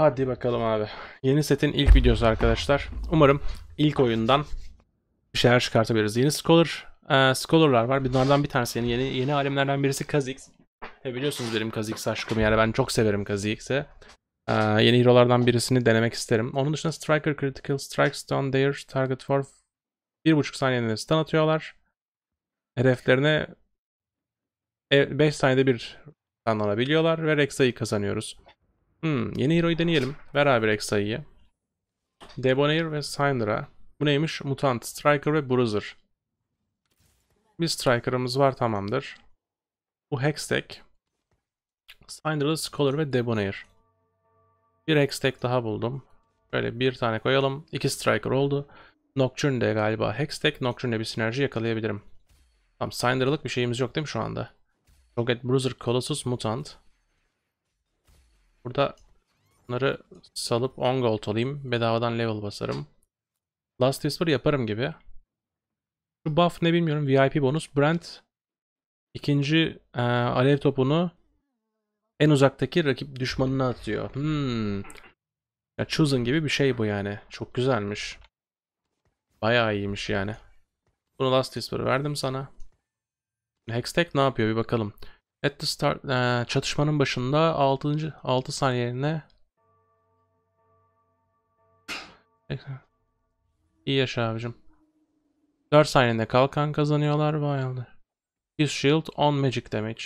Hadi bakalım abi. Yeni setin ilk videosu arkadaşlar. Umarım ilk oyundan bir şeyler çıkartabiliriz. Yeni Scholar, e, Scholar'lar var. Bunlardan bir tanesi yeni, yeni, yeni alemlerden birisi Kazix. E, biliyorsunuz benim Kazix aşkım yani ben çok severim Kazix'i. E, yeni hero'lardan birisini denemek isterim. Onun dışında Striker Critical Strikes Down Their Target for 1.5 saniyede stun atıyorlar. Hedeflerine 5 e, saniyede bir stun alabiliyorlar ve Rexa'yı kazanıyoruz. Hmm, yeni hero'yu deneyelim. Ver abi Rex sayıyı. Debonair ve Syndra. Bu neymiş? Mutant, Striker ve Bruiser. Bir Striker'ımız var tamamdır. Bu Hextech. Syndra'lı Scholar ve Debonair. Bir Hextech daha buldum. Böyle bir tane koyalım. İki Striker oldu. Nocturne galiba Hextech. Nocturne'de bir sinerji yakalayabilirim. Tamam Syndra'lık bir şeyimiz yok değil mi şu anda? Rocket Bruiser, Colossus, Mutant. Burada bunları salıp 10 gold olayım. Bedavadan level basarım. Last Whisper yaparım gibi. Şu buff ne bilmiyorum. VIP bonus. Brent ikinci e, alev topunu en uzaktaki rakip düşmanına atıyor. Hmm. Ya Chosen gibi bir şey bu yani. Çok güzelmiş. Bayağı iyiymiş yani. Bunu Last Whisper verdim sana. Hextech ne yapıyor bir bakalım. At the start, e, çatışmanın başında 6. 6 saniye yerine İyi yaşa abicim. 4 saniyede kalkan kazanıyorlar. Vay 2 shield 10 magic damage.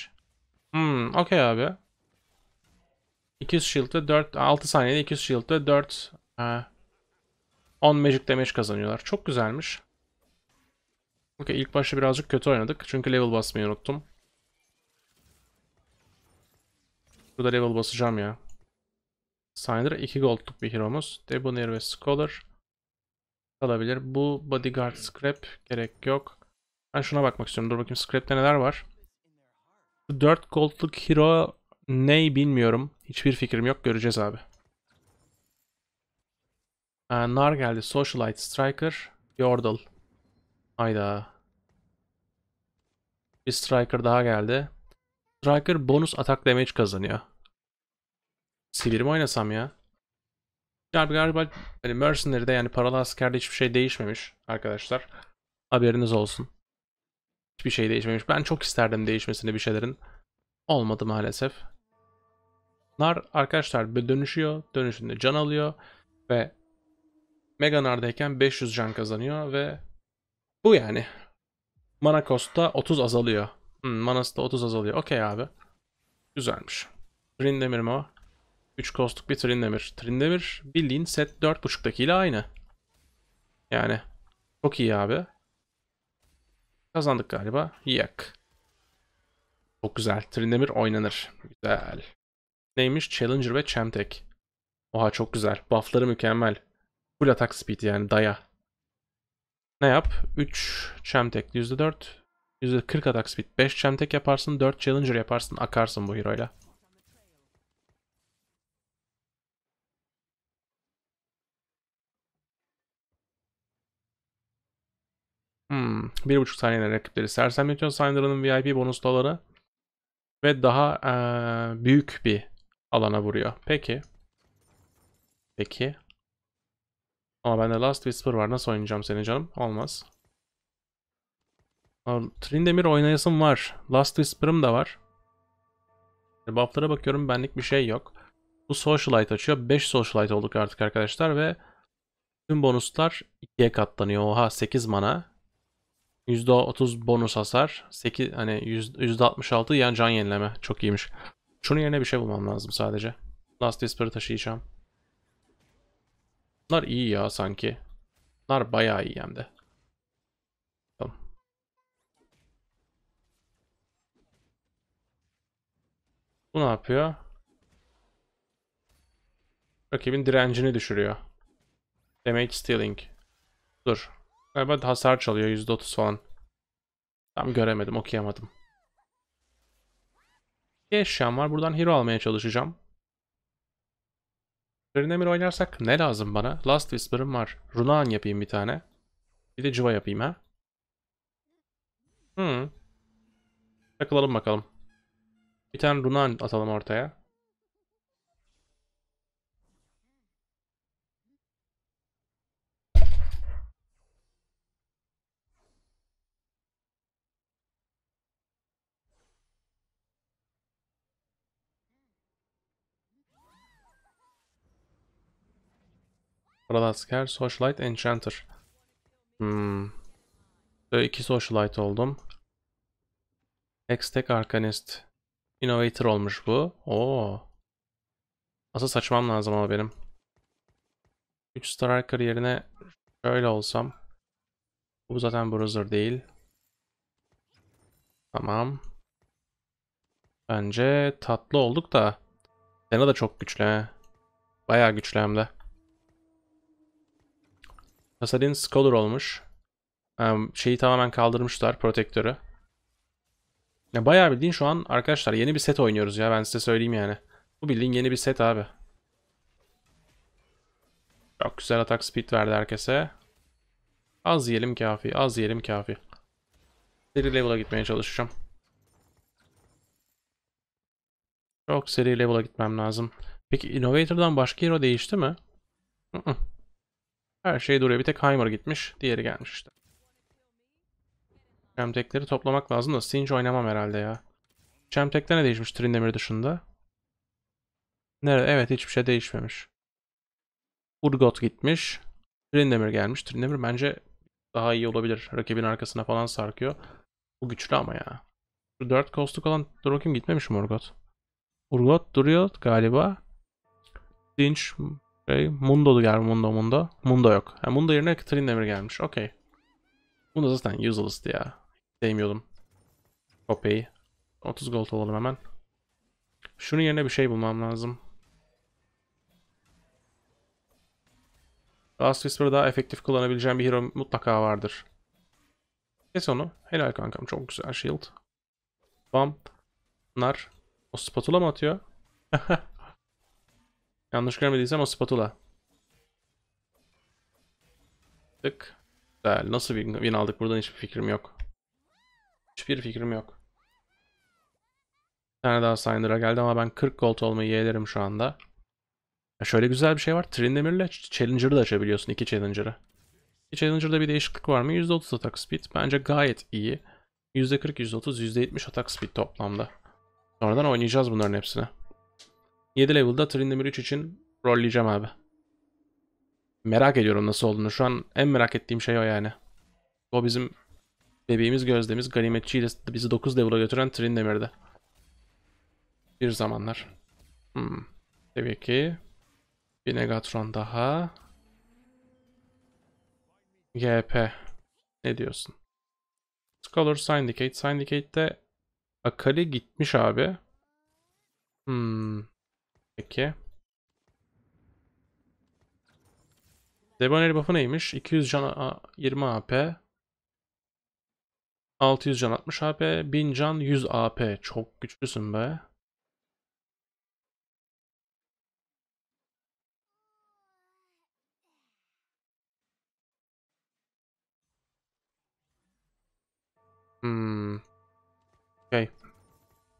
Hmm, okey abi. 2 shield ve 4 6 saniyede 2 shield ve 4 e, 10 magic damage kazanıyorlar. Çok güzelmiş. Okey ilk başta birazcık kötü oynadık. Çünkü level basmayı unuttum. Burada level basacağım ya. Snyder 2 goldluk bir hero'muz. Debonair ve Scholar kalabilir. Bu Bodyguard Scrap gerek yok. Ben şuna bakmak istiyorum. Dur bakayım Scrap'te neler var. 4 goldluk hero ne bilmiyorum. Hiçbir fikrim yok. Göreceğiz abi. Ee, nar geldi. Socialite Striker. Yordle. Hayda. Bir Striker daha geldi. Striker bonus atak damage kazanıyor. Sivirimi oynasam ya. Yani galiba hani Mercenary'de yani paralı askerde hiçbir şey değişmemiş arkadaşlar. Haberiniz olsun. Hiçbir şey değişmemiş. Ben çok isterdim değişmesini bir şeylerin. Olmadı maalesef. Nar arkadaşlar dönüşüyor. Dönüşünde can alıyor. Ve Mega Nar'dayken 500 can kazanıyor ve bu yani. Mana cost 30 azalıyor. Hmm, manası da 30 azalıyor. Okey abi. Güzelmiş. Trindemir mi o? 3 kostluk bir Trindemir. Trindemir bildiğin set ile aynı. Yani. Çok iyi abi. Kazandık galiba. Yak. Çok güzel. Trindemir oynanır. Güzel. Neymiş? Challenger ve Chemtek. Oha çok güzel. Buffları mükemmel. Full atak speed yani daya. Ne yap? 3 Chemtek %4. %40 atak speed. 5 çemtek yaparsın, 4 Challenger yaparsın, akarsın bu hero'yla. Hmm, 1.5 saniyede rakipleri sersemletiyor Syndra'nın VIP bonuslu Ve daha ee, büyük bir alana vuruyor. Peki. Peki. Ama bende Last Whisper var. Nasıl oynayacağım seni canım? Olmaz. Trindemir oynayasım var. Last Whisper'ım da var. E, buff'lara bakıyorum benlik bir şey yok. Bu Socialite açıyor. 5 Socialite olduk artık arkadaşlar ve tüm bonuslar 2'ye katlanıyor. Oha 8 mana. %30 bonus hasar. 8 hani %66 yani can yenileme. Çok iyiymiş. Şunun yerine bir şey bulmam lazım sadece. Last Whisper'ı taşıyacağım. Bunlar iyi ya sanki. Bunlar bayağı iyi hem de. Bu ne yapıyor? Rakibin direncini düşürüyor. Damage stealing. Dur. Galiba hasar çalıyor %30 falan. Tam göremedim, okuyamadım. İki eşyam var. Buradan hero almaya çalışacağım. Perinemir oynarsak ne lazım bana? Last Whisper'ım var. Runaan yapayım bir tane. Bir de Civa yapayım ha. Hmm. Takılalım bakalım. Bir tane runa atalım ortaya. Radasker, Socialite, Enchanter. Hmm. Böyle iki Socialite oldum. Hextech Arcanist. Innovator olmuş bu. Oo. Asıl saçmam lazım ama benim. 3 star arka yerine şöyle olsam. Bu zaten browser değil. Tamam. Bence tatlı olduk da. Sena da çok güçlü he. Bayağı güçlü hem de. Hasadin Scholar olmuş. şeyi tamamen kaldırmışlar protektörü. Ya bayağı bildiğin şu an arkadaşlar yeni bir set oynuyoruz ya ben size söyleyeyim yani. Bu bildiğin yeni bir set abi. Çok güzel atak speed verdi herkese. Az yiyelim kafi, az yiyelim kafi. Seri level'a gitmeye çalışacağım. Çok seri level'a gitmem lazım. Peki Innovator'dan başka hero değişti mi? Hı -hı. Her şey duruyor. Bir tek Heimer gitmiş. Diğeri gelmiş işte. Çemtekleri toplamak lazım da Stinge oynamam herhalde ya. Çemtekte ne değişmiş Trindemir dışında? Nerede? Evet hiçbir şey değişmemiş. Urgot gitmiş. Trindemir gelmiş. Trindemir bence daha iyi olabilir. Rakibin arkasına falan sarkıyor. Bu güçlü ama ya. Şu 4 kostluk olan Drokim gitmemiş mi Urgot? Urgot duruyor galiba. Stinge şey, Mundo'du gelmiş Mundo Mundo. Mundo yok. Yani Mundo yerine Trindemir gelmiş. Okey. Bu da zaten useless ya. Değmiyordum. Kopyayı. 30 gold alalım hemen. Şunun yerine bir şey bulmam lazım. Last Whisper'ı daha efektif kullanabileceğim bir hero mutlaka vardır. Kes onu. Helal kankam. Çok güzel shield. Bam. Nar. O spatula mı atıyor? Yanlış görmediysem o spatula. Tık. Güzel. Nasıl win aldık buradan hiçbir fikrim yok. Hiçbir fikrim yok. Bir tane daha Synder'a geldi ama ben 40 gold olmayı yeğlerim şu anda. Ya şöyle güzel bir şey var. Trindemir'le Challenger'ı da açabiliyorsun. iki Challenger'ı. İki Challenger'da bir değişiklik var mı? %30 atak speed. Bence gayet iyi. %40, %30, %70 atak speed toplamda. Sonradan oynayacağız bunların hepsini. 7 level'da Trindemir 3 için rolleyeceğim abi. Merak ediyorum nasıl olduğunu. Şu an en merak ettiğim şey o yani. O bizim Bebeğimiz gözdemiz ganimetçiyle bizi 9 level'a götüren Trindemir'de. Bir zamanlar. Hmm. Tabii ki. Bir Negatron daha. GP. Ne diyorsun? Scholar Syndicate. Syndicate'de Akali gitmiş abi. Hmm. Peki. Deboneri buff'ı neymiş? 200 can 20 AP. 600 can 60 AP, 1000 can 100 AP. Çok güçlüsün be. Hmm. Okay.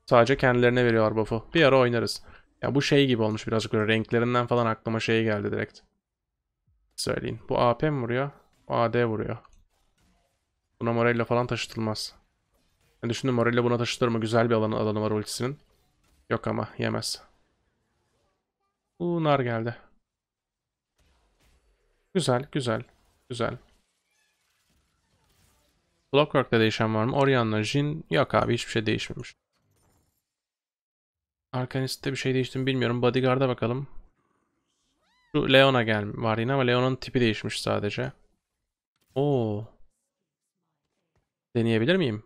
Sadece kendilerine veriyor buff'u. Bir ara oynarız. Ya bu şey gibi olmuş birazcık böyle renklerinden falan aklıma şey geldi direkt. Söyleyin. Bu AP mi vuruyor? AD vuruyor. Buna Morella falan taşıtılmaz. Ben düşündüm Morella buna taşıtır mı? Güzel bir alanı, alanı var ultisinin. Yok ama yemez. nar geldi. Güzel, güzel, güzel. Blockwork'ta değişen var mı? Orion'la Jin yok abi hiçbir şey değişmemiş. Arkanist'te bir şey değişti mi bilmiyorum. Bodyguard'a bakalım. Şu Leon'a gel var yine ama Leon'un tipi değişmiş sadece. Oo. Deneyebilir miyim?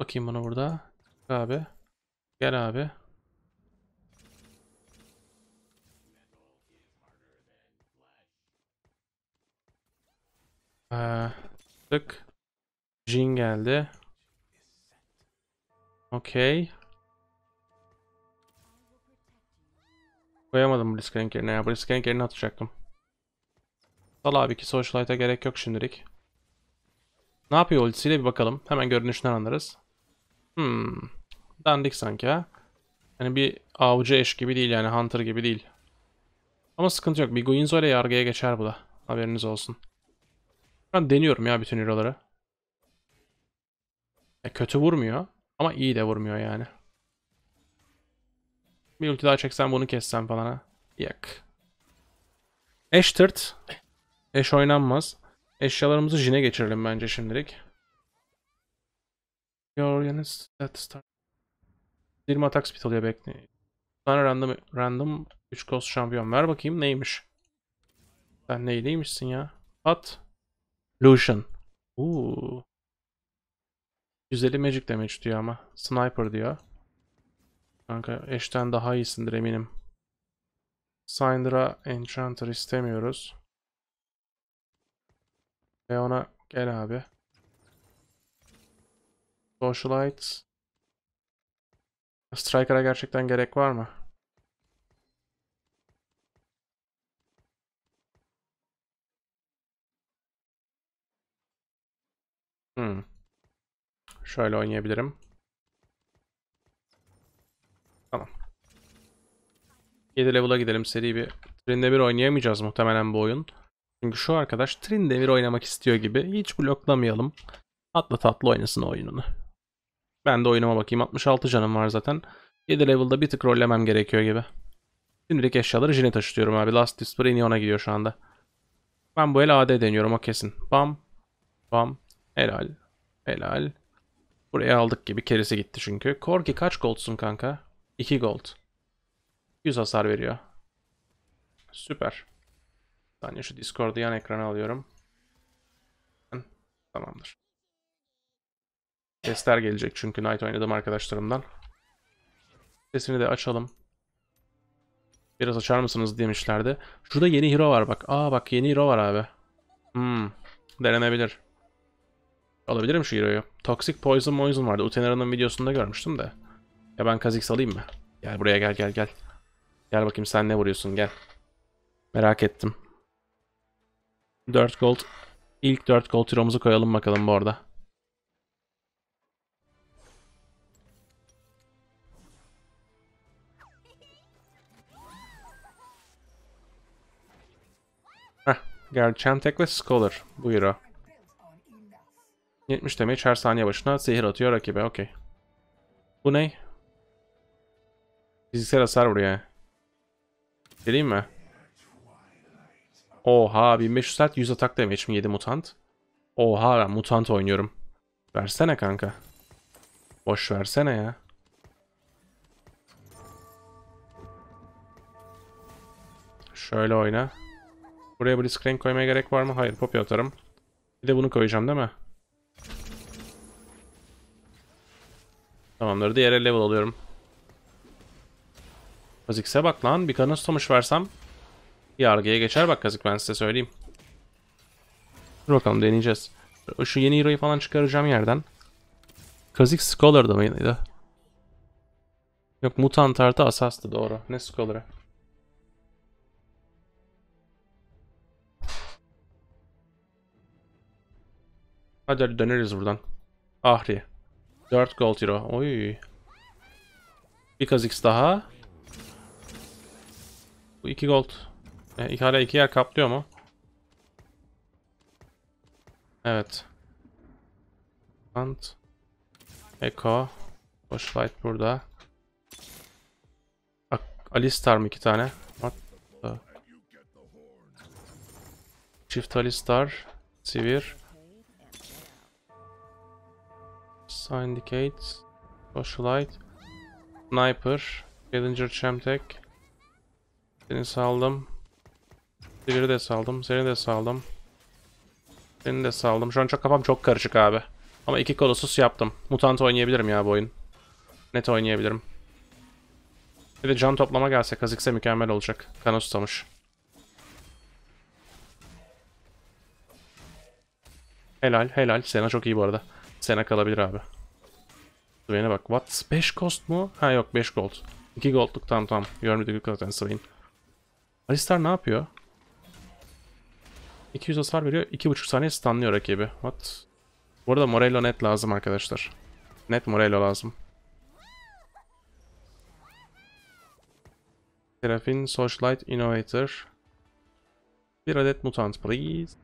Bakayım bunu burada. Abi. Gel abi. Ee, tık. Jin geldi. Okey. Koyamadım Blitzcrank yerine ya. Blitzcrank yerine atacaktım. Sal abi ki Socialite'a gerek yok şimdilik. Ne yapıyor ultisiyle bir bakalım. Hemen görünüşünden anlarız. Hmm. Dandik sanki ha. Yani bir avcı eş gibi değil yani hunter gibi değil. Ama sıkıntı yok. Bir Guinzo ile yargıya geçer bu da. Haberiniz olsun. Ben deniyorum ya bütün hero'ları. E, kötü vurmuyor. Ama iyi de vurmuyor yani. Bir ulti daha çeksem bunu kessem falan ha. Yak. Ashton Eş oynanmaz. Eşyalarımızı jine geçirelim bence şimdilik. Your units that start. 20 atak spitalıya bekleyin. Sana random, random 3 kost şampiyon. Ver bakayım neymiş. Sen neyliymişsin ya? At. Lucian. Uuu. Güzeli magic damage diyor ama. Sniper diyor. Kanka eşten daha iyisindir eminim. Syndra Enchanter istemiyoruz. Ve ona gel abi. Socialites. Striker'a gerçekten gerek var mı? Hmm. Şöyle oynayabilirim. Tamam. 7 level'a gidelim seri bir. Trinde bir oynayamayacağız muhtemelen bu oyun. Çünkü şu arkadaş Trin devir oynamak istiyor gibi. Hiç bloklamayalım. Atla tatlı oynasın oyununu. Ben de oyunuma bakayım. 66 canım var zaten. 7 level'da bir tık rollemem gerekiyor gibi. Şimdilik eşyaları Jin'e taşıtıyorum abi. Last Whisper Inion'a gidiyor şu anda. Ben bu el AD deniyorum o kesin. Bam. Bam. Helal. Helal. Buraya aldık gibi kerisi gitti çünkü. Korki kaç goldsun kanka? 2 gold. 100 hasar veriyor. Süper. Saniye şu Discord'u yan ekrana alıyorum. Tamamdır. Sesler gelecek çünkü Night oynadım arkadaşlarımdan. Sesini de açalım. Biraz açar mısınız demişlerdi. Şurada yeni hero var bak. Aa bak yeni hero var abi. Hmm. Denenebilir. Alabilirim şu hero'yu. Toxic Poison Poison vardı. Utenera'nın videosunda görmüştüm de. Ya ben Kazix salayım mı? Gel buraya gel gel gel. Gel bakayım sen ne vuruyorsun gel. Merak ettim. 4 gold. İlk 4 gold tiromuzu koyalım bakalım bu arada. Heh. Gerçentek ve Scholar. Bu hero. 70 damage her saniye başına sihir atıyor rakibe. Okey. Bu ne? Fiziksel hasar vuruyor. Vereyim mi? Oha 1500 saat 100 atak damage mi 7 mutant? Oha ben mutant oynuyorum. Versene kanka. Boş versene ya. Şöyle oyna. Buraya Blitzcrank koymaya gerek var mı? Hayır popi atarım. Bir de bunu koyacağım değil mi? Tamamdır. Diğer level alıyorum. Kha'Zix'e bak lan. Bir Canistomuş versem Yargıya geçer bak kazık ben size söyleyeyim. Dur bakalım deneyeceğiz. Şu yeni hero'yu falan çıkaracağım yerden. Kazık Scholar'da mıydı? Yok Mutant artı Asas'tı doğru. Ne Scholar'ı? Hadi, hadi döneriz buradan. Ahri. 4 gold hero. Oy. Bir kazıks daha. Bu 2 gold. E, hala iki yer kaplıyor mu? Evet. Hunt. Echo. Flashlight burada. Ak Alistar mı iki tane? What the... Çift Alistar. Sivir. Syndicate. Flashlight. Sniper. Challenger Chemtek. Seni saldım. Diviri de saldım. Seni de saldım. Seni de saldım. Şu an çok kafam çok karışık abi. Ama iki kolosus yaptım. Mutant oynayabilirim ya bu oyun. Net oynayabilirim. Bir de can toplama gelse kazıkse mükemmel olacak. Kana tutamış. Helal helal. Sena çok iyi bu arada. Sena kalabilir abi. Swain'e bak. What? 5 cost mu? Ha yok 5 gold. 2 goldluk tam tam. Görmedik zaten Swain. Alistar ne yapıyor? 200 hasar veriyor. 2,5 saniye stunlıyor rakibi. What? Burada arada Morello net lazım arkadaşlar. Net Morello lazım. Serafin, socialite Innovator. Bir adet mutant please.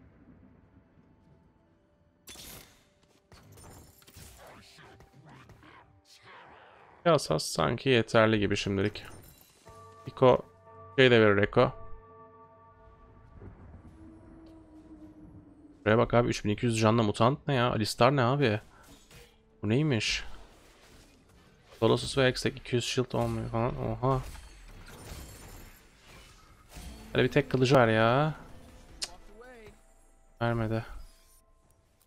Yasas sanki yeterli gibi şimdilik. Iko şey de verir Eko. Şuraya bak abi 3200 canla mutant ne ya? Alistar ne abi? Bu neymiş? Colossus ve Hextech 200 shield olmuyor falan. Oha. Böyle bir tek kılıcı var ya. Cık. Vermedi.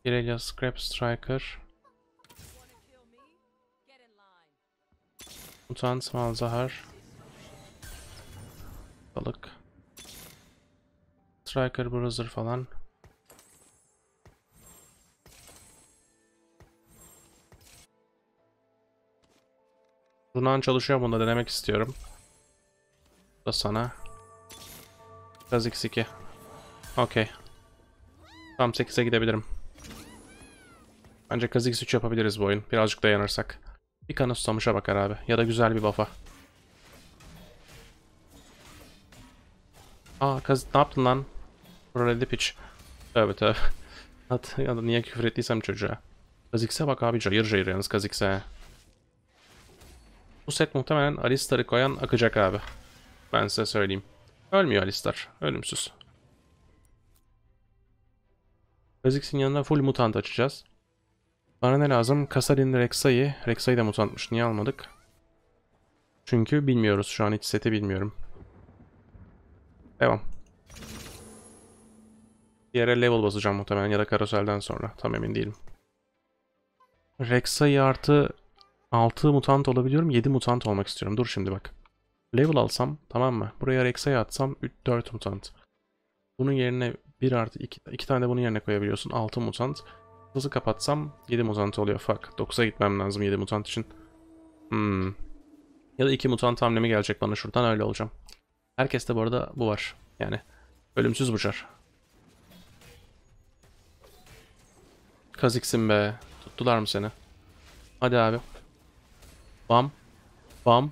Girelia Scrap Striker. Mutant mal zahar. Balık. Striker Bruiser falan. Runan çalışıyor bunda denemek istiyorum. Bu da sana. Biraz x2. Okey. Tam 8'e gidebilirim. Bence kaz x3 yapabiliriz bu oyun. Birazcık dayanırsak. Bir kanı susamışa bakar abi. Ya da güzel bir buff'a. Aa kaz ne yaptın lan? Roledi piç. Tövbe tövbe. ya da niye küfür ettiysem çocuğa. Kazikse bak abi cayır cayır yalnız Kazikse. Bu set muhtemelen Alistar'ı koyan akacak abi. Ben size söyleyeyim. Ölmüyor Alistar. Ölümsüz. Kha'Zix'in yanına full mutant açacağız. Bana ne lazım? Kasarin Rexa'yı. Rexa'yı da mutantmış. Niye almadık? Çünkü bilmiyoruz. Şu an hiç seti bilmiyorum. Devam. Diğere level basacağım muhtemelen ya da karoselden sonra. Tam emin değilim. Rexa'yı artı 6 mutant olabiliyorum. 7 mutant olmak istiyorum. Dur şimdi bak. Level alsam tamam mı? Buraya Rex'e atsam 3, 4 mutant. Bunun yerine 1 artı 2, 2 tane de bunun yerine koyabiliyorsun. 6 mutant. Hızı kapatsam 7 mutant oluyor. Fuck. 9'a gitmem lazım 7 mutant için. Hmm. Ya da 2 mutant hamlemi gelecek bana şuradan öyle olacağım. Herkeste bu arada bu var. Yani ölümsüz buçar. Kaziksin be. Tuttular mı seni? Hadi abi. Bam. Bam.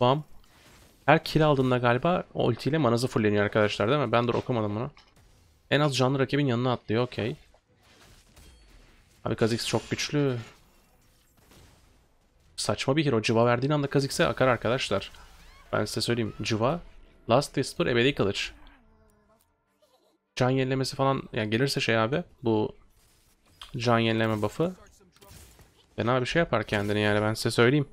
Bam. Her kill aldığında galiba ultiyle manası fulleniyor arkadaşlar değil mi? Ben de okumadım bunu. En az canlı rakibin yanına atlıyor. Okey. Abi Kha'Zix çok güçlü. Saçma bir hero. Civa verdiğin anda Kha'Zix'e akar arkadaşlar. Ben size söyleyeyim. Civa, Last Whisper, Ebedi Kılıç. Can yenilemesi falan yani gelirse şey abi bu can yenileme buff'ı Fena bir şey yapar kendini yani ben size söyleyeyim.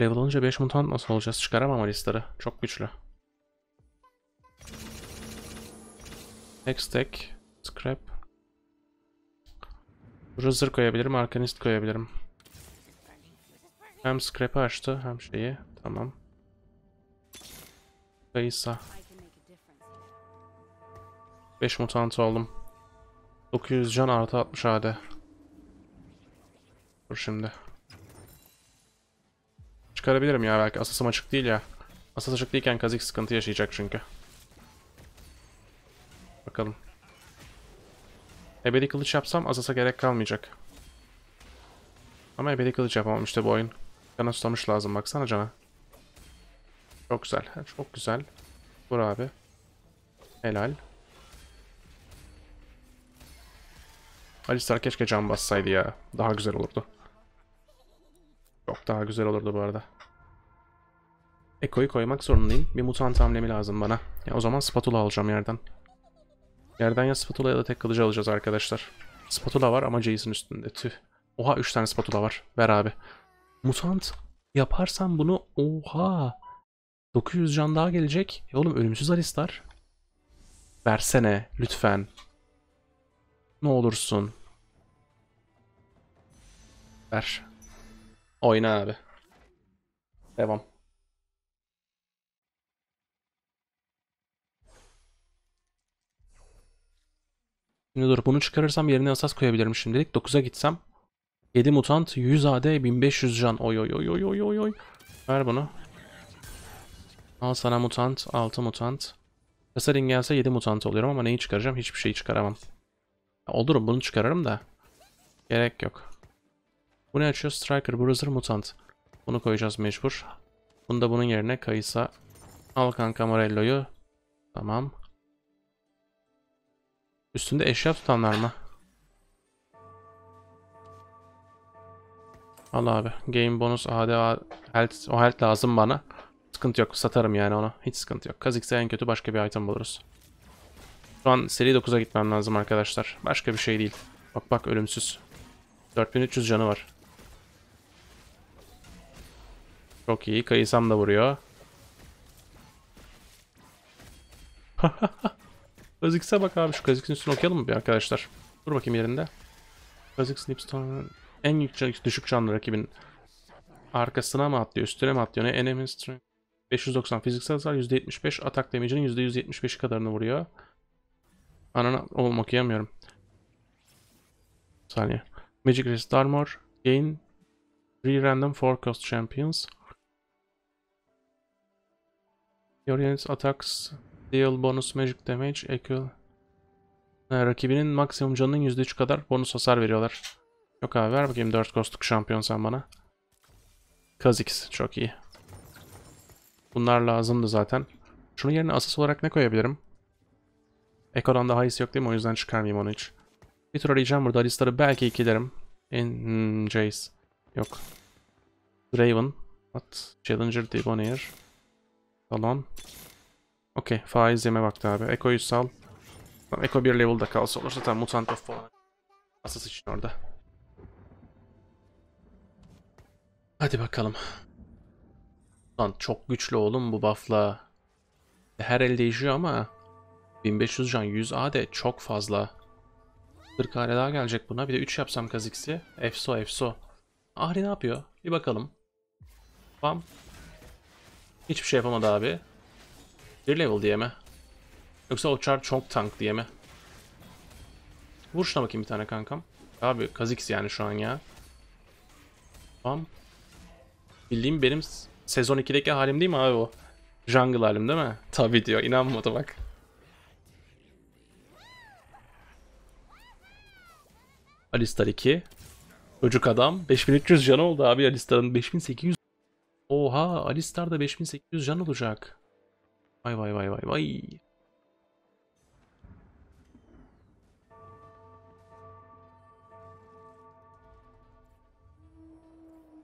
Level olunca 5 mutant nasıl olacağız? Çıkaramam Alistar'ı. Çok güçlü. Tek stack. Scrap. Bruiser koyabilirim. Arkanist koyabilirim. Hem scrap'ı açtı hem şeyi. Tamam. Kayısa. 5 mutant oldum. 900 can artı 60 AD. Dur şimdi. Çıkarabilirim ya belki. Asasım açık değil ya. Asas açık değilken Kazik sıkıntı yaşayacak çünkü. Bakalım. Ebedi kılıç yapsam Asas'a gerek kalmayacak. Ama ebedi kılıç yapamam işte bu oyun. Cana tutamış lazım baksana cana. Çok güzel. Çok güzel. Vur abi. Helal. Alistar keşke can bassaydı ya. Daha güzel olurdu. Çok daha güzel olurdu bu arada. Eko'yu koymak zorundayım. Bir mutant hamlemi lazım bana. Ya o zaman spatula alacağım yerden. Yerden ya spatula ya da tek kılıcı alacağız arkadaşlar. Spatula var ama Jason üstünde. Tüh. Oha 3 tane spatula var. Ver abi. Mutant yaparsam bunu oha 900 can daha gelecek. E oğlum ölümsüz Alistar. Versene lütfen. Ne olursun. Ver. Oyna abi. Devam. Şimdi dur bunu çıkarırsam yerine asas koyabilirim şimdilik. 9'a gitsem. 7 mutant 100 AD 1500 can. Oy oy oy oy oy oy oy. Ver bunu. Al sana mutant. 6 mutant. Kasarin gelse 7 mutant oluyorum ama neyi çıkaracağım? Hiçbir şey çıkaramam. Olurum bunu çıkarırım da. Gerek yok. Bu ne açıyor? Striker, Bruiser, Mutant. Bunu koyacağız mecbur. Bunu da bunun yerine Kayısa. Al kanka Morello'yu. Tamam. Üstünde eşya tutanlar mı? Al abi. Game bonus AD health, o health lazım bana. Sıkıntı yok. Satarım yani onu. Hiç sıkıntı yok. Kazik'se en kötü başka bir item buluruz. Şu an seri 9'a gitmem lazım arkadaşlar. Başka bir şey değil. Bak bak ölümsüz. 4300 canı var. Çok iyi. Kayısam da vuruyor. Kaziks'e bak abi. Şu Kaziks'in üstüne okuyalım mı bir arkadaşlar? Dur bakayım yerinde. Kaziks Nipstor'un en yüksek düşük canlı rakibin arkasına mı atlıyor, üstüne mi atlıyor? Ne? Enemy strength. 590 fiziksel hasar, %75 atak damage'inin %175'i kadarını vuruyor. Anana oğlum okuyamıyorum. Bir saniye. Magic Resist Armor, Gain, 3 Random cost Champions, Your units attacks deal bonus magic damage equal. Ha, ee, rakibinin maksimum canının %3 kadar bonus hasar veriyorlar. Yok abi ver bakayım 4 kostluk şampiyon sen bana. Kazix çok iyi. Bunlar lazımdı zaten. Şunun yerine asas olarak ne koyabilirim? Eko'dan daha iyisi yok değil mi? O yüzden çıkarmayayım onu hiç. Bir tur arayacağım burada. Alistar'ı belki ikilerim. In hmm, Jace. Yok. Draven. At. Challenger, Debonair. Falan. Okey. Faiz yeme vakti abi. Eko'yu sal. Tamam, Eko bir level'da kalsa olursa tamam. Mutant of falan. Asas için orada. Hadi bakalım. Lan çok güçlü oğlum bu buff'la. Her el değişiyor ama 1500 can 100 AD çok fazla. 40 AD daha gelecek buna. Bir de 3 yapsam Kazix'i. Efso efso. Ahri ne yapıyor? Bir bakalım. Bam. Hiçbir şey yapamadı abi. Bir level diye mi? Yoksa o char çok tank diye mi? Vur şuna bakayım bir tane kankam. Abi Kazix yani şu an ya. Tamam. Bildiğim benim sezon 2'deki halim değil mi abi o? Jungle halim değil mi? Tabii diyor. İnanmadı bak. Alistar 2. Çocuk adam. 5300 canı oldu abi Alistar'ın. 5800 Oha Alistar da 5800 can olacak. Vay vay vay vay vay.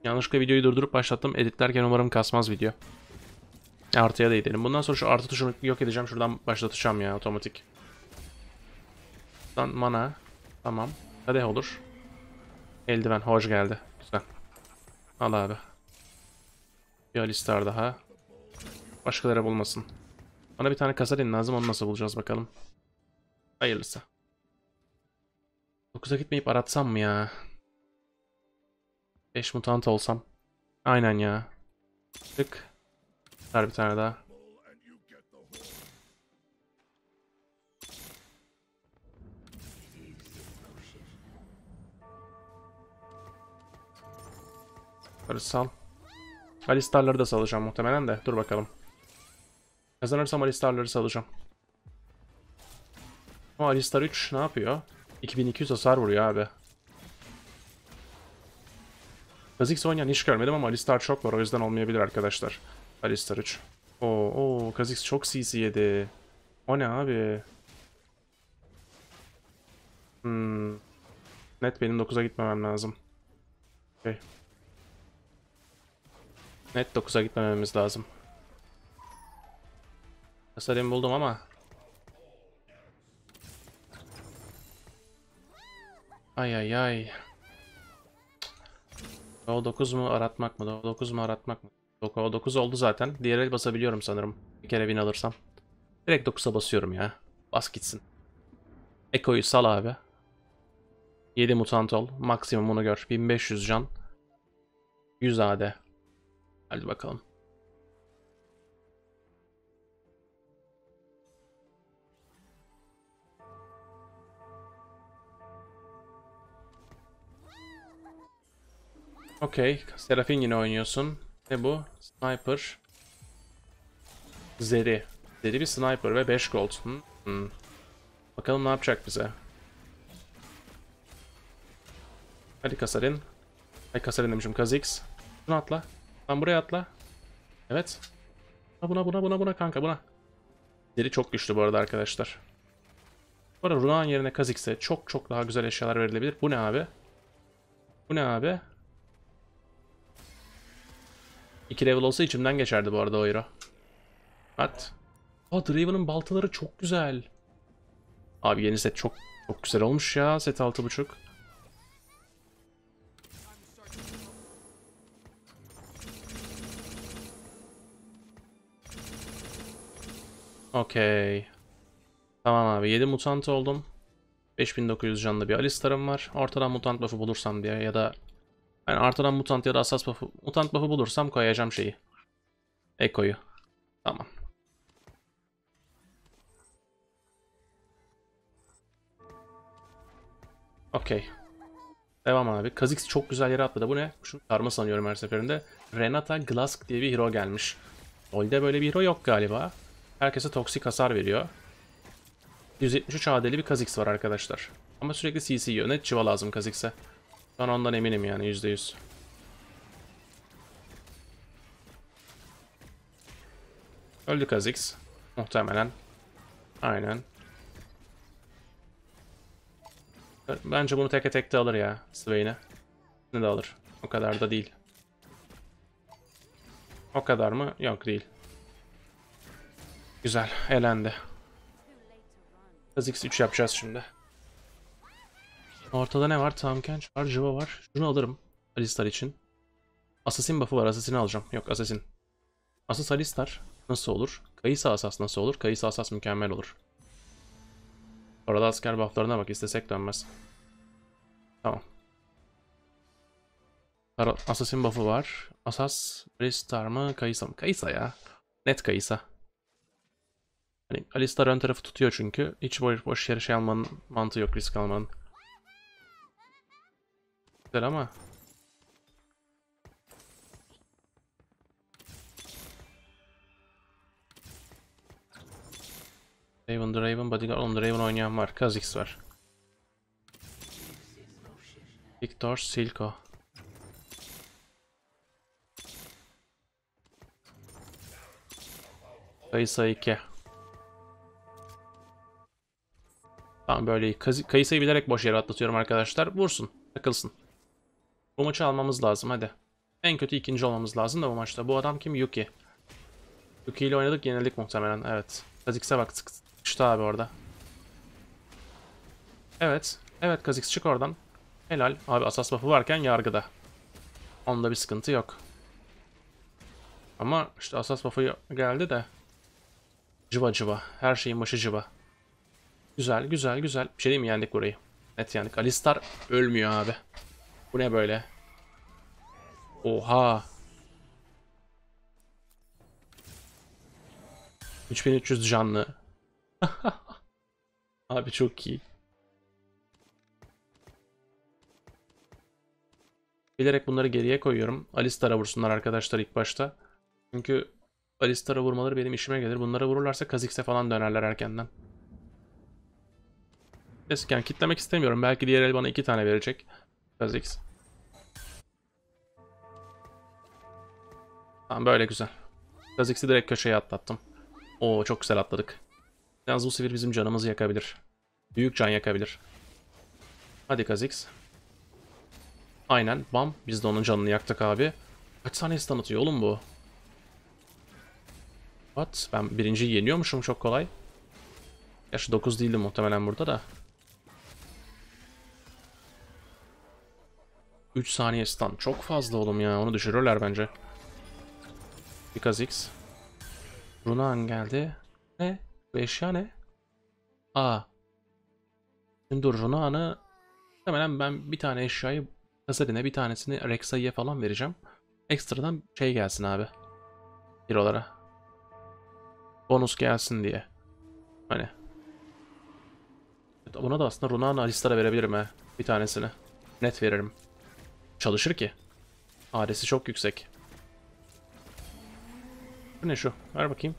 Yanlışlıkla videoyu durdurup başlattım. Editlerken umarım kasmaz video. Artıya da gidelim. Bundan sonra şu artı tuşunu yok edeceğim. Şuradan başlatacağım ya otomatik. Buradan mana. Tamam. Kadeh olur. Eldiven hoş geldi. Güzel. Al abi. Bir Alistar daha. Başkaları bulmasın. Bana bir tane Kazarin lazım onu nasıl bulacağız bakalım. Hayırlısı. 9'a gitmeyip aratsam mı ya? 5 mutant olsam. Aynen ya. Tık. Ver bir tane daha. Arı sal. Alistar'ları da salacağım muhtemelen de. Dur bakalım. Kazanırsam Alistar'ları salacağım. Ama Alistar 3 ne yapıyor? 2200 hasar vuruyor abi. Kha'Zix oynayan hiç görmedim ama Alistar çok var. O yüzden olmayabilir arkadaşlar. Alistar 3. Oo, oo Kha'Zix çok CC yedi. O ne abi? Hmm. Net benim 9'a gitmemem lazım. Okay. Net 9'a gitmememiz lazım. Kasademi buldum ama. Ay ay ay. O 9 mu aratmak mı? O 9 mu aratmak mı? O 9 oldu zaten. Diğer basabiliyorum sanırım. Bir kere bin alırsam. Direkt 9'a basıyorum ya. Bas gitsin. Eko'yu sal abi. 7 mutant ol. Maksimumunu gör. 1500 can. 100 adet. Hadi bakalım. Okey. Serafin yine oynuyorsun. Ne bu? Sniper. Zeri. Zeri bir sniper ve 5 gold. Hmm. Bakalım ne yapacak bize. Hadi Kasarin. Ay Kasarin demişim. Kazix. Şunu atla. Lan buraya atla. Evet. Buna buna buna buna kanka buna. Deri çok güçlü bu arada arkadaşlar. Bu arada Runa'nın yerine Kazik'se çok çok daha güzel eşyalar verilebilir. Bu ne abi? Bu ne abi? 2 level olsa içimden geçerdi bu arada o hero. At. Aa Draven'ın baltaları çok güzel. Abi yeni set çok çok güzel olmuş ya. Set 6.5. Okey. Tamam abi 7 mutant oldum. 5900 canlı bir Alistar'ım var. Ortadan mutant buff'ı bulursam diye ya da yani artadan mutant ya da asas buff'ı mutant buff'ı bulursam koyacağım şeyi. Eko'yu. Tamam. Okey. Devam abi. Kha'Zix çok güzel yere atladı. Bu ne? Şu karma sanıyorum her seferinde. Renata Glask diye bir hero gelmiş. Rolde böyle bir hero yok galiba. Herkese toksik hasar veriyor. 173 AD'li bir Kazix var arkadaşlar. Ama sürekli CC yiyor. Net çiva lazım Kazix'e. Ben ondan eminim yani %100. Öldü Kazix. Muhtemelen. Aynen. Bence bunu teke tek de alır ya Swain'e. Ne de alır. O kadar da değil. O kadar mı? Yok değil. Güzel. Elendi. Kaz X3 yapacağız şimdi. Ortada ne var? Tamken var. Jiva var. Şunu alırım. Alistar için. Assassin buff'ı var. Assassin'i alacağım. Yok Assassin. Asas Alistar nasıl olur? Kayısı Asas nasıl olur? Kayısı Asas mükemmel olur. Orada asker bufflarına bak. istesek dönmez. Tamam. Assassin buff'ı var. Asas Alistar mı? Kayısa mı? Kayısa ya. Net Kayısa. Hani Alistar ön tarafı tutuyor çünkü. Hiç boş, boş yere şey almanın mantığı yok risk almanın. Güzel ama. Raven, Draven, Bodyguard. Oğlum Draven oynayan var. Kha'Zix var. Victor, Silco. Kayısa 2. Tamam böyle kayısayı bilerek boş yere atlatıyorum arkadaşlar. Vursun. Takılsın. Bu maçı almamız lazım hadi. En kötü ikinci olmamız lazım da bu maçta. Bu adam kim? Yuki. Yuki ile oynadık yenildik muhtemelen. Evet. Kazix'e bak sıkıştı abi orada. Evet. Evet Kazix çık oradan. Helal. Abi asas buff'ı varken yargıda. Onda bir sıkıntı yok. Ama işte asas buff'ı geldi de. Cıva cıva. Her şeyin başı cıva. Güzel güzel güzel. Bir şey diyeyim mi yendik burayı. Net yendik. Alistar ölmüyor abi. Bu ne böyle? Oha. 3300 canlı. abi çok iyi. Bilerek bunları geriye koyuyorum. Alistar'a vursunlar arkadaşlar ilk başta. Çünkü Alistar'a vurmaları benim işime gelir. Bunlara vururlarsa Kazikse falan dönerler erkenden. Kesken yani kitlemek istemiyorum. Belki diğer el bana iki tane verecek. Kha'Zix. Tamam böyle güzel. Kha'Zix'i direkt köşeye atlattım. Oo çok güzel atladık. Yalnız bu sivir bizim canımızı yakabilir. Büyük can yakabilir. Hadi Kha'Zix. Aynen bam. Biz de onun canını yaktık abi. Kaç saniye tanıtıyor oğlum bu? What? Ben birinciyi yeniyormuşum çok kolay. Yaşı 9 değildi muhtemelen burada da. 3 saniye stun. Çok fazla oğlum ya. Onu düşürürler bence. Because X. Runan geldi. Ne? Bu eşya ne? Aa. Şimdi dur Runan'ı muhtemelen ben bir tane eşyayı Kasadin'e bir tanesini Rexa'ya falan vereceğim. Ekstradan şey gelsin abi. Hero'lara. Bonus gelsin diye. Hani. Buna da aslında Runan'ı Alistar'a verebilirim he. Bir tanesini. Net veririm çalışır ki. AD'si çok yüksek. Bu ne şu? Ver bakayım.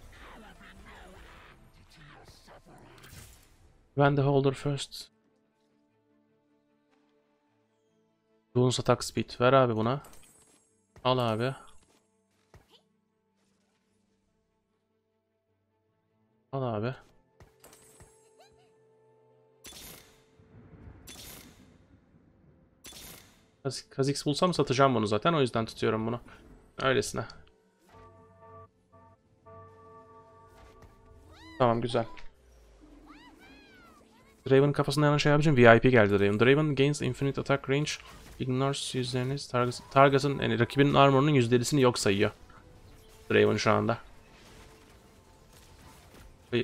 When the holder first. Dunes attack speed. Ver abi buna. Al abi. Al abi. Kaz Kazix bulsam satacağım bunu zaten. O yüzden tutuyorum bunu. Öylesine. Tamam güzel. Draven'ın kafasında yanan şey yapacağım. VIP geldi Draven. Draven gains infinite attack range. Ignores yüzlerini target, yani rakibinin armor'unun %50'sini yok sayıyor. Draven şu anda.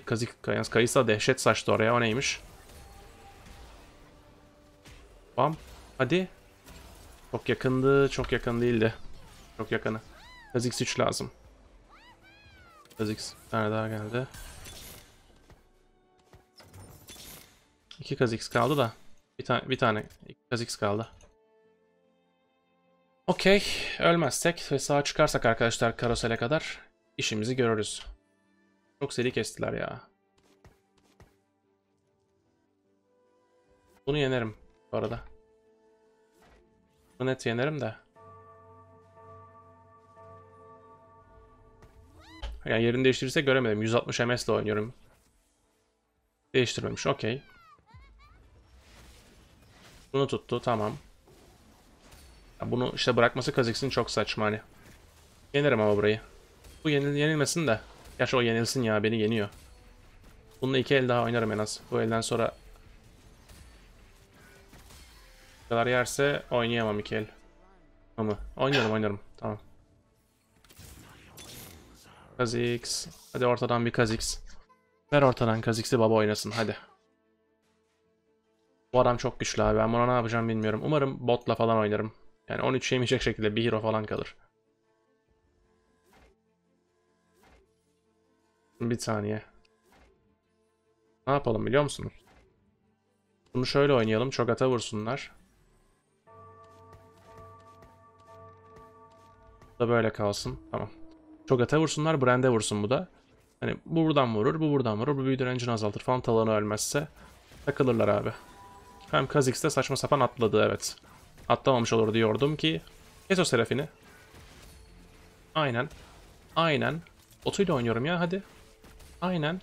Kazik, yalnız Kayısa dehşet saçtı oraya. O neymiş? Bam. Hadi. Çok yakındı. Çok yakın değildi. Çok yakını. Kazix 3 lazım. Kazix bir tane daha geldi. 2 Kazix kaldı da. Bir tane bir tane Kazix kaldı. Okey. Ölmezsek ve sağa çıkarsak arkadaşlar karosele kadar işimizi görürüz. Çok seri kestiler ya. Bunu yenerim bu arada. Bu net yenerim de. Yani yerini değiştirirse göremedim. 160 MS ile oynuyorum. Değiştirmemiş. Okey. Bunu tuttu. Tamam. bunu işte bırakması Kazix'in çok saçma hani. Yenirim ama burayı. Bu yenil yenilmesin de. Gerçi o yenilsin ya. Beni yeniyor. Bununla iki el daha oynarım en az. Bu elden sonra kadar yerse oynayamam iki el. Ama oynarım oynarım. Tamam. Kazix. Hadi ortadan bir Kazix. Ver ortadan Kazix'i baba oynasın hadi. Bu adam çok güçlü abi. Ben buna ne yapacağım bilmiyorum. Umarım botla falan oynarım. Yani 13 yemeyecek şekilde bir hero falan kalır. Bir saniye. Ne yapalım biliyor musunuz? Bunu şöyle oynayalım. Çok ata vursunlar. da böyle kalsın. Tamam. Çok ata vursunlar. Brand'e vursun bu da. Hani bu buradan vurur, bu buradan vurur. Bu büyü direncini azaltır falan talanı ölmezse. Takılırlar abi. Hem Kha'Zix de saçma sapan atladı evet. Atlamamış olur diyordum ki. Kes o Serafini. Aynen. Aynen. Botuyla oynuyorum ya hadi. Aynen.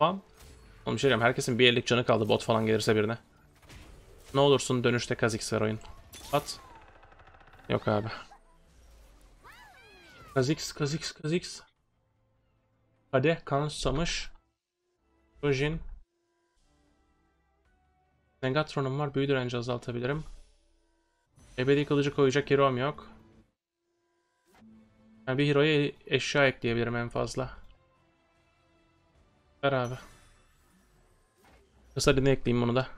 Bam. Oğlum bir şey diyeyim, herkesin bir ellik canı kaldı bot falan gelirse birine. Ne olursun dönüşte Kha'Zix ver oyun. At. Yok abi. Kazix, Kazix, Kazix. Kadeh, Kan, Samış. Rojin. Negatron'um var. Büyü direnci azaltabilirim. Ebedi kılıcı koyacak hero'm yok. Yani bir hero'ya eşya ekleyebilirim en fazla. Ver abi. Kısa ne ekleyeyim bunu da.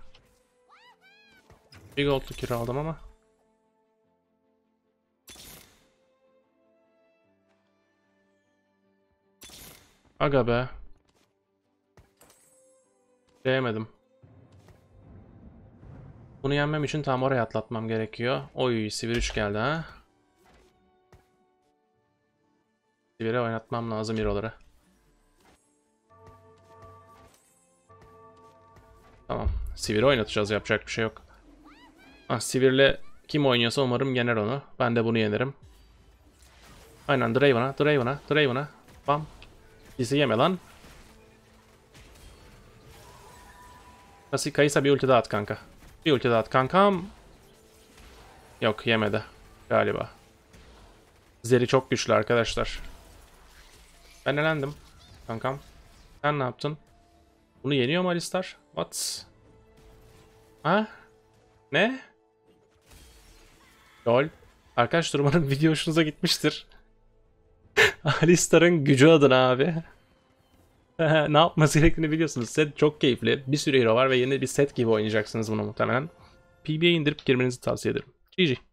Bir gold'luk hero aldım ama. Aga be. Değmedim. Bunu yenmem için tam oraya atlatmam gerekiyor. Oy sivir 3 geldi ha. Sivir'e oynatmam lazım hero'ları. Tamam. Sivir'i oynatacağız yapacak bir şey yok. Ah Sivir'le kim oynuyorsa umarım yener onu. Ben de bunu yenerim. Aynen Draven'a, Draven'a, Draven'a. Bam, Bizi yeme lan. Nasıl kayısa bir ulti daha at kanka. Bir ulti daha at kankam. Yok yemedi galiba. Zeri çok güçlü arkadaşlar. Ben elendim kankam. Sen ne yaptın? Bunu yeniyor mu Alistar? What? Ha? Ne? Lol. Arkadaş umarım video hoşunuza gitmiştir. Alistar'ın gücü adına abi. ne yapması gerektiğini biliyorsunuz. Set çok keyifli. Bir sürü hero var ve yeni bir set gibi oynayacaksınız bunu muhtemelen. PB'ye indirip girmenizi tavsiye ederim. GG.